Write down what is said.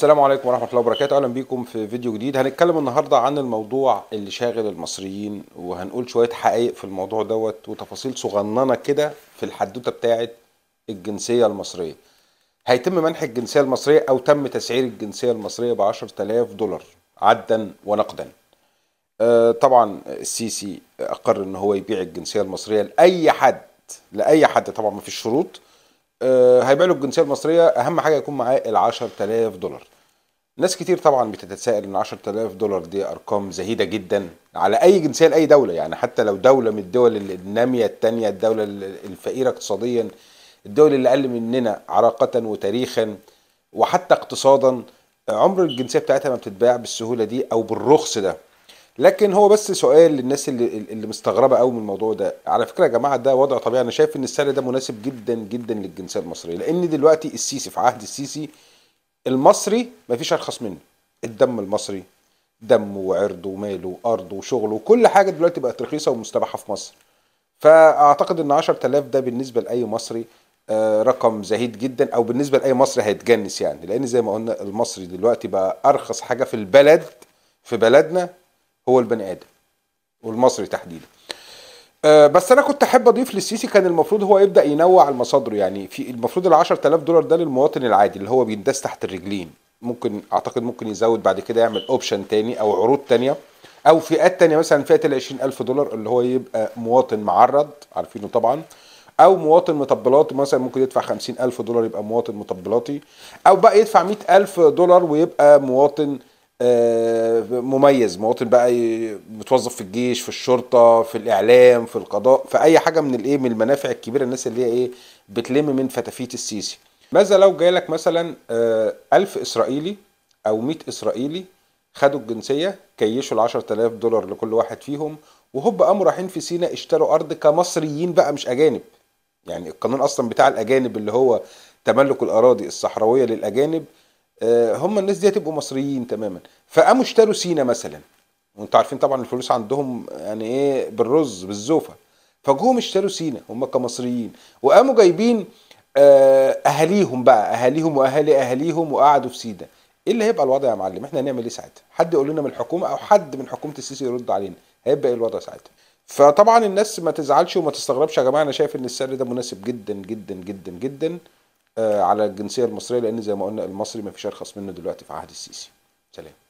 السلام عليكم ورحمة الله وبركاته أهلا بيكم في فيديو جديد هنتكلم النهاردة عن الموضوع اللي شاغل المصريين وهنقول شوية حقائق في الموضوع دوت وتفاصيل صغننة كده في الحدوتة بتاعة الجنسية المصرية هيتم منح الجنسية المصرية أو تم تسعير الجنسية المصرية ب 10000 دولار عدا ونقدا آه، طبعا السيسي أقر إن هو يبيع الجنسية المصرية لأي حد لأي حد طبعا مفيش شروط آه، هيبيع له الجنسيه المصريه اهم حاجه يكون معاه ال 10000 دولار ناس كتير طبعا بتتساءل ان 10000 دولار دي ارقام زهيده جدا على اي جنسيه لاي دوله يعني حتى لو دوله من الدول الناميه الثانيه الدوله الفقيره اقتصاديا الدول اللي اقل مننا عراقه وتاريخا وحتى اقتصادا عمر الجنسيه بتاعتها ما بتتباع بالسهوله دي او بالرخص ده لكن هو بس سؤال للناس اللي اللي مستغربه قوي من الموضوع ده على فكره يا جماعه ده وضع طبيعي انا شايف ان السعر ده مناسب جدا جدا للجنسيه المصريه لان دلوقتي السيسي في عهد السيسي المصري مفيش ارخص منه الدم المصري دمه وعرضه وماله وارضه وشغله وكل حاجه دلوقتي بقت رخيصه ومستباحه في مصر فاعتقد ان 10000 ده بالنسبه لاي مصري آه، رقم زهيد جدا او بالنسبه لاي مصري هيتجنس يعني لان زي ما قلنا المصري دلوقتي بقى ارخص حاجه في البلد في بلدنا هو البني ادم والمصري تحديدا آه، بس انا كنت احب اضيف للسيسي كان المفروض هو يبدا ينوع المصادر يعني في المفروض ال 10000 دولار ده للمواطن العادي اللي هو بيندس تحت الرجلين ممكن اعتقد ممكن يزود بعد كده يعمل اوبشن تاني او عروض تانيه او فئات تانية مثلا فئه ال 20000 دولار اللي هو يبقى مواطن معرض عارفينه طبعا او مواطن مطبلات مثلا ممكن يدفع 50000 دولار يبقى مواطن مطبلاتي او بقى يدفع 100000 دولار ويبقى مواطن آه، مميز مواطن بقى متوظف في الجيش في الشرطه في الاعلام في القضاء في اي حاجه من الايه من المنافع الكبيره الناس اللي هي ايه بتلم من فتافيت السيسي ماذا لو جالك مثلا آه، ألف إسرائيلي أو مئة إسرائيلي خدوا الجنسية كيشوا ال 10000 دولار لكل واحد فيهم وهوب قاموا رايحين في سينا اشتروا أرض كمصريين بقى مش أجانب يعني القانون أصلا بتاع الأجانب اللي هو تملك الأراضي الصحراوية للأجانب آه، هم الناس دي هتبقوا مصريين تماما فقاموا اشتروا سينا مثلا وانت عارفين طبعا الفلوس عندهم يعني ايه بالرز بالزوفه فجوهم اشتروا سينا هم كمصريين وقاموا جايبين آه، اهاليهم بقى اهاليهم واهالي اهاليهم وقعدوا في سينا ايه اللي هيبقى الوضع يا معلم احنا هنعمل ايه ساعتها حد يقول لنا من الحكومه او حد من حكومه السيسي يرد علينا هيبقى ايه الوضع ساعتها فطبعا الناس ما تزعلش وما تستغربش يا جماعه انا شايف ان السعر ده مناسب جدا جدا جدا جدا آه، على الجنسيه المصريه لان زي ما قلنا المصري ما فيش ارخص منه دلوقتي في عهد السيسي سلام